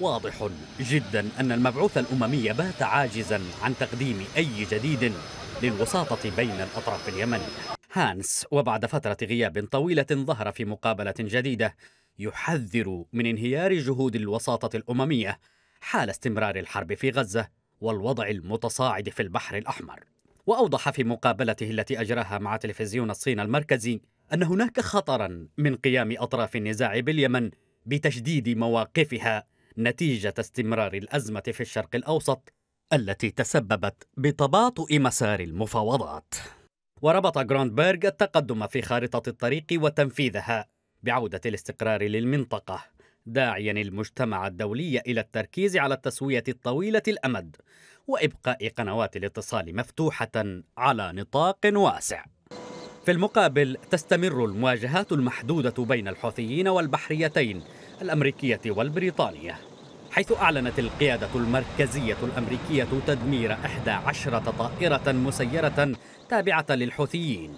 واضح جدا أن المبعوث الأممي بات عاجزا عن تقديم أي جديد للوساطة بين الأطراف اليمنية هانس وبعد فترة غياب طويلة ظهر في مقابلة جديدة يحذر من انهيار جهود الوساطة الأممية حال استمرار الحرب في غزة والوضع المتصاعد في البحر الأحمر وأوضح في مقابلته التي أجراها مع تلفزيون الصين المركزي أن هناك خطرا من قيام أطراف النزاع باليمن بتشديد مواقفها نتيجة استمرار الأزمة في الشرق الأوسط التي تسببت بتباطؤ مسار المفاوضات وربط جروندبرغ التقدم في خارطة الطريق وتنفيذها بعودة الاستقرار للمنطقة داعيا المجتمع الدولي إلى التركيز على التسوية الطويلة الأمد وإبقاء قنوات الاتصال مفتوحة على نطاق واسع في المقابل تستمر المواجهات المحدودة بين الحوثيين والبحريتين الأمريكية والبريطانية حيث أعلنت القيادة المركزية الأمريكية تدمير 11 طائرة مسيرة تابعة للحوثيين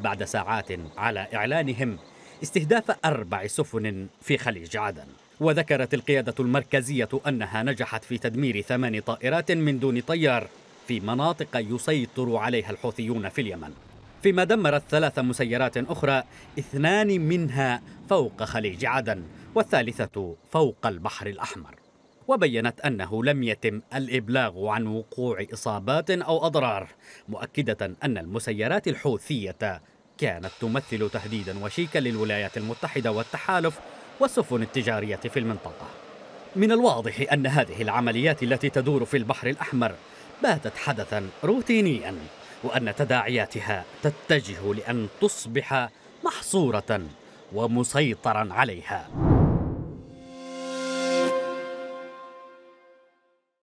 بعد ساعات على إعلانهم استهداف أربع سفن في خليج عدن وذكرت القيادة المركزية أنها نجحت في تدمير ثمان طائرات من دون طيار في مناطق يسيطر عليها الحوثيون في اليمن فيما دمرت ثلاث مسيرات أخرى اثنان منها فوق خليج عدن والثالثة فوق البحر الأحمر وبينت أنه لم يتم الإبلاغ عن وقوع إصابات أو أضرار مؤكدة أن المسيرات الحوثية كانت تمثل تهديدا وشيكا للولايات المتحدة والتحالف والسفن التجارية في المنطقة من الواضح أن هذه العمليات التي تدور في البحر الأحمر باتت حدثا روتينيا وأن تداعياتها تتجه لأن تصبح محصورة ومسيطرا عليها